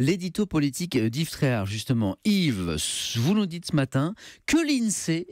l'édito politique d'Yves Tréard, justement. Yves, vous nous dites ce matin eh que l'INSEE,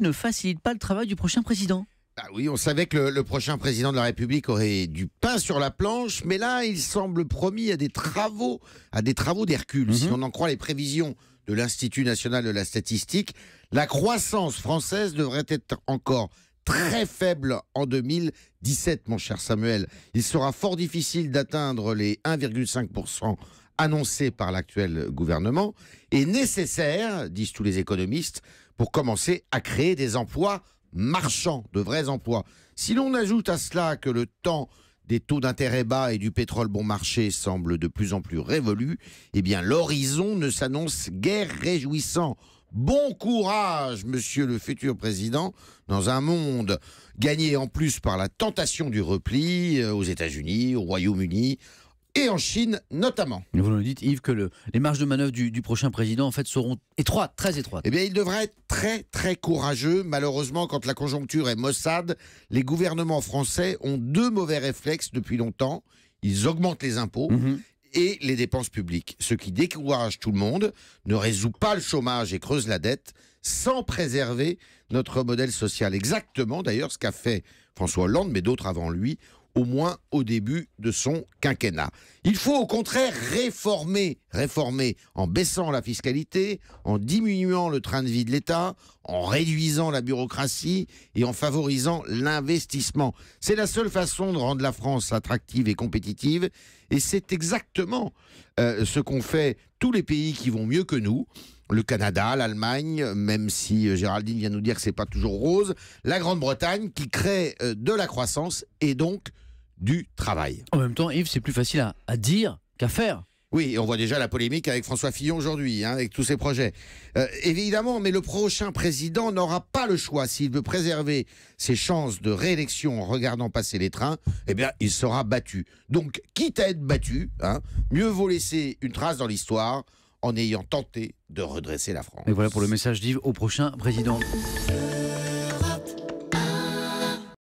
ne facilite pas le travail du prochain président. Ah oui, on savait que le, prochain président de la République aurait du pain sur la planche, mais là, il semble promis à des travaux, à des travaux d'Hercule. Mhm. Si on en croit les prévisions de l'Institut national de la statistique, la croissance française devrait être encore très faible en 2017, mon cher Samuel. Il sera fort difficile d'atteindre les 1,5% annoncés par l'actuel gouvernement et nécessaire, disent tous les économistes, pour commencer à créer des emplois marchands, de vrais emplois. Si l'on ajoute à cela que le temps des taux d'intérêt bas et du pétrole bon marché semble de plus en plus révolu, eh bien l'horizon ne s'annonce guère réjouissant. Bon courage, monsieur le futur président, dans un monde gagné en plus par la tentation du repli euh, aux États-Unis, au Royaume-Uni, et en Chine notamment. Vous nous dites, Yves, que les marges de manœuvre du, prochain président, en fait, seront étroites, très étroites. Eh bien, il devrait être très, très courageux. Malheureusement, quand la conjoncture est maussade, les gouvernements français ont deux mauvais réflexes depuis longtemps. Ils augmentent les impôts mhm et les dépenses publiques, ce qui décourage tout le monde, ne résout pas le chômage et creuse la dette sans préserver notre modèle social. Exactement d'ailleurs ce qu'a fait François Hollande, mais d'autres avant lui, au moins au début de son quinquennat. Il faut au contraire réformer réformer en baissant la fiscalité, en diminuant le train de vie de l'État, en réduisant la bureaucratie et en favorisant l'investissement. C'est la seule façon de rendre la France attractive et compétitive. Et c'est exactement euh, ce qu'ont fait tous les pays qui vont mieux que nous. Le Canada, l'Allemagne, même si euh, Géraldine vient nous dire que c'est pas toujours rose, la Grande-Bretagne qui crée euh, de la croissance et donc du travail. En même temps, Yves, c'est plus facile à dire qu'à faire. Oui, on voit déjà la polémique avec François Fillon aujourd'hui, hein, avec tous ses projets. Euh, évidemment, mais le prochain président n'aura pas le choix. S'il veut préserver ses chances de réélection en regardant passer les trains, eh bien, il sera battu. Donc, quitte à être battu, hein, mieux vaut laisser une trace dans l'histoire en ayant tenté de redresser la France. Et voilà pour le message d'Yves au prochain président.